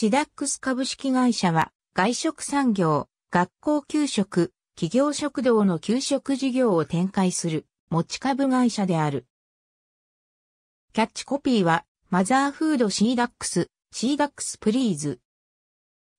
シダックス株式会社は、外食産業、学校給食、企業食堂の給食事業を展開する、持ち株会社である。キャッチコピーは、マザーフードシーダックス、シーダックスプリーズ。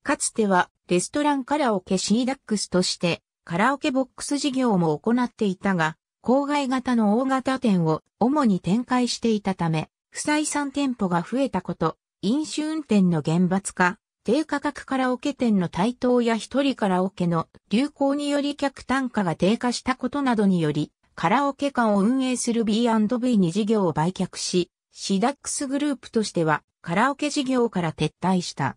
かつては、レストランカラオケシーダックスとして、カラオケボックス事業も行っていたが、郊外型の大型店を主に展開していたため、不採算店舗が増えたこと、飲酒運転の厳罰化、低価格カラオケ店の台頭や一人カラオケの流行により客単価が低下したことなどにより、カラオケ館を運営する B&B に事業を売却し、シダックスグループとしてはカラオケ事業から撤退した。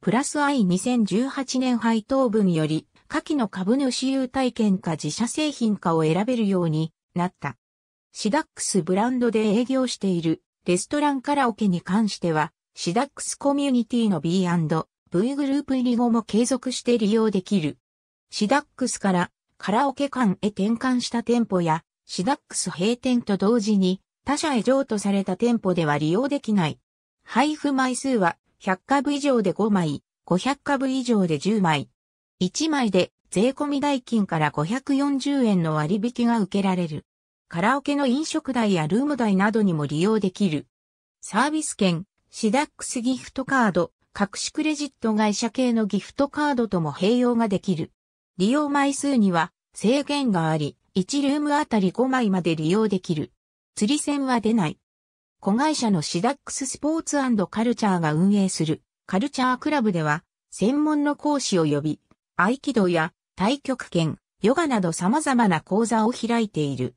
プラス I2018 年配当分より、下記の株主優待券か自社製品かを選べるようになった。シダックスブランドで営業しているレストランカラオケに関しては、シダックスコミュニティの B&V グループ入り後も継続して利用できる。シダックスからカラオケ館へ転換した店舗や、シダックス閉店と同時に他社へ譲渡された店舗では利用できない。配布枚数は100株以上で5枚、500株以上で10枚。1枚で税込み代金から540円の割引が受けられる。カラオケの飲食代やルーム代などにも利用できる。サービス券、シダックスギフトカード、隠しクレジット会社系のギフトカードとも併用ができる。利用枚数には制限があり、1ルームあたり5枚まで利用できる。釣り線は出ない。子会社のシダックススポーツカルチャーが運営するカルチャークラブでは、専門の講師を呼び、合気道や太極拳、ヨガなど様々な講座を開いている。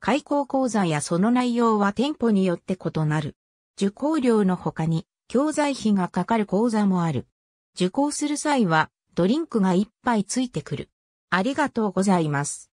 開講講座やその内容は店舗によって異なる。受講料の他に教材費がかかる講座もある。受講する際はドリンクが一杯ついてくる。ありがとうございます。